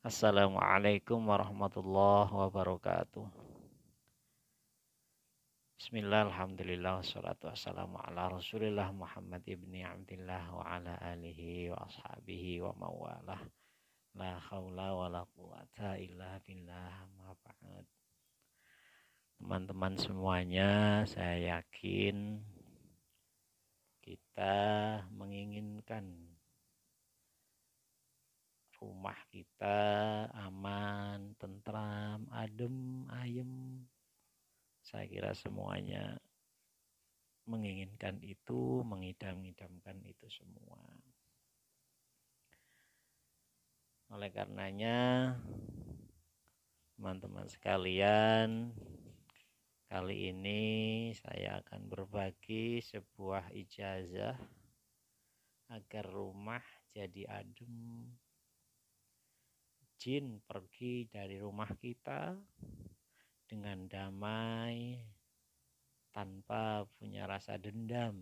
Assalamualaikum warahmatullahi wabarakatuh. Bismillah, alhamdulillah, wassalatu wassalamu ala rasulillah Muhammad ibni Abdillah wa ala alihi wa ashabihi wa mawalah. La khawla wa la quwata illa billah Teman-teman semuanya, saya yakin kita menginginkan rumah kita aman, tentram, adem, ayem. Saya kira semuanya menginginkan itu, mengidam-idamkan itu semua. Oleh karenanya, teman-teman sekalian, kali ini saya akan berbagi sebuah ijazah agar rumah jadi adem, jin pergi dari rumah kita dengan damai tanpa punya rasa dendam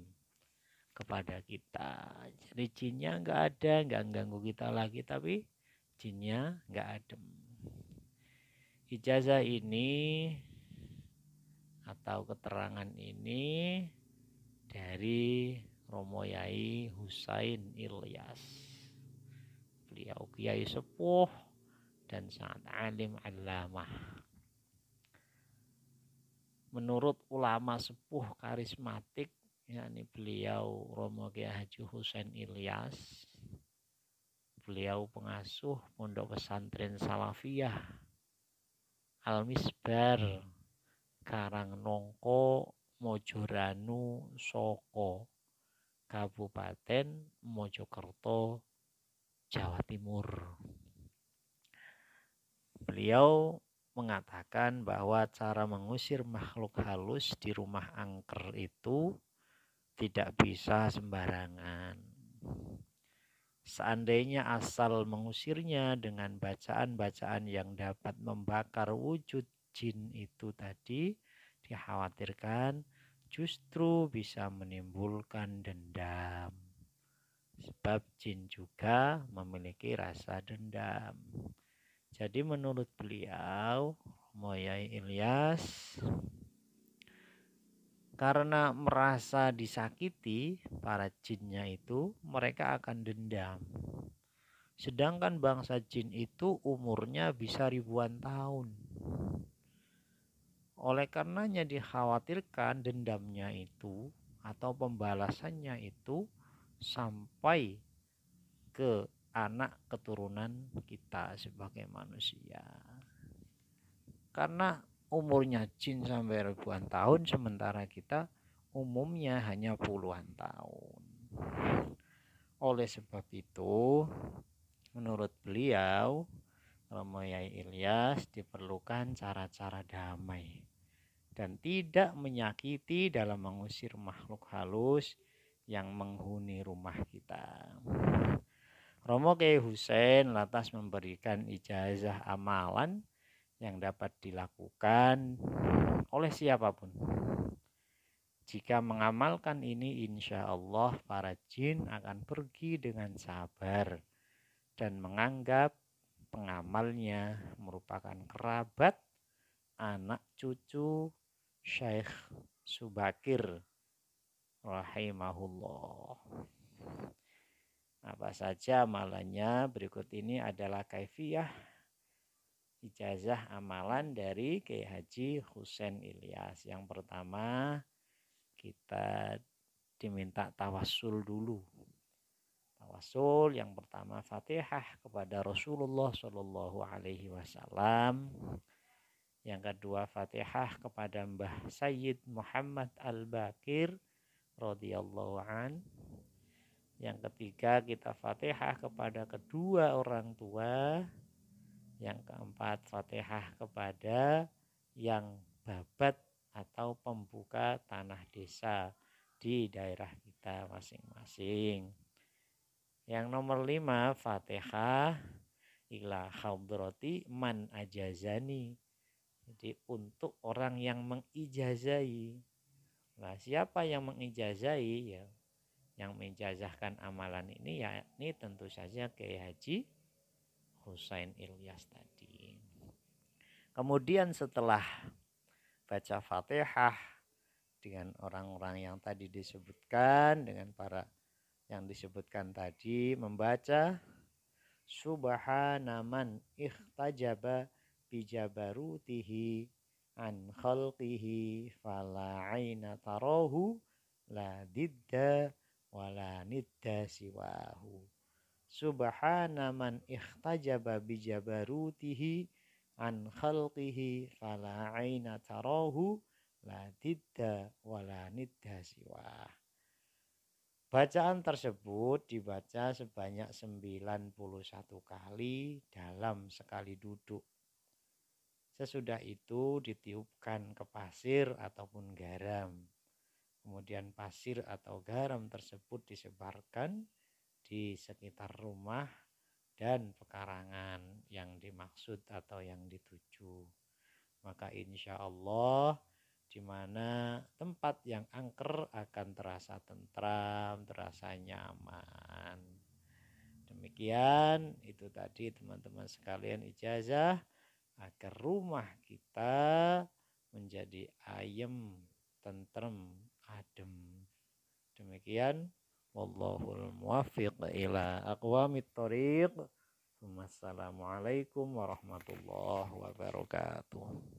kepada kita. Jadi jinnya nggak ada, nggak ganggu kita lagi, tapi jinnya nggak adem. Ijazah ini atau keterangan ini dari Romo Yai Husain Ilyas. Beliau Kiai Sepuh dan sangat alim alamah. Menurut ulama sepuh karismatik, yakni beliau Romo Kiai Haji Husain Ilyas, beliau pengasuh pondok pesantren Salafiyah Al Misbar Karang Nongko Mojoranu Soko Kabupaten Mojokerto Jawa Timur. Beliau mengatakan bahwa cara mengusir makhluk halus di rumah angker itu tidak bisa sembarangan. Seandainya asal mengusirnya dengan bacaan-bacaan yang dapat membakar wujud jin itu tadi, dikhawatirkan justru bisa menimbulkan dendam. Sebab jin juga memiliki rasa dendam. Jadi menurut beliau Moyai Ilyas karena merasa disakiti para jinnya itu mereka akan dendam. Sedangkan bangsa jin itu umurnya bisa ribuan tahun. Oleh karenanya dikhawatirkan dendamnya itu atau pembalasannya itu sampai ke anak keturunan kita sebagai manusia karena umurnya jin sampai ribuan tahun sementara kita umumnya hanya puluhan tahun oleh sebab itu menurut beliau Romo Yai Ilyas diperlukan cara-cara damai dan tidak menyakiti dalam mengusir makhluk halus yang menghuni rumah kita. Romo Kiai Husain lantas memberikan ijazah amalan yang dapat dilakukan oleh siapapun. Jika mengamalkan ini insya Allah para jin akan pergi dengan sabar dan menganggap pengamalnya merupakan kerabat anak cucu Syekh Subakir rahimahullah. Apa saja amalannya berikut ini adalah kaifiyah ijazah amalan dari Kiai Haji Husain Ilyas. Yang pertama kita diminta tawasul dulu. Tawasul yang pertama Fatihah kepada Rasulullah Shallallahu alaihi wasallam. Yang kedua Fatihah kepada Mbah Sayyid Muhammad Al-Bakir radhiyallahu an yang ketiga kita Fatihah kepada kedua orang tua. Yang keempat Fatihah kepada yang babat atau pembuka tanah desa di daerah kita masing-masing. Yang nomor lima Fatihah ila hadrati man ajazani. Jadi untuk orang yang mengijazai. Nah, siapa yang mengijazai ya yang menjajahkan amalan ini ya ini tentu saja Kiai Haji Husain Ilyas tadi. Kemudian setelah baca Fatihah dengan orang-orang yang tadi disebutkan dengan para yang disebutkan tadi membaca subhanaman ikhtajaba bijabarutihi an khalqihi fala aina tarahu la didda wala nidda siwahu subhana man ikhtajaba bijabarutihi an khalqihi fala aina tarahu la didda wala nidda siwah Bacaan tersebut dibaca sebanyak 91 kali dalam sekali duduk. Sesudah itu ditiupkan ke pasir ataupun garam Kemudian pasir atau garam tersebut disebarkan di sekitar rumah dan pekarangan yang dimaksud atau yang dituju. Maka insya Allah di mana tempat yang angker akan terasa tentram, terasa nyaman. Demikian itu tadi teman-teman sekalian ijazah agar rumah kita menjadi ayem, tentrem, adem. Demikian wallahul muwaffiq ila aqwamit thoriq. Wassalamualaikum warahmatullahi wabarakatuh.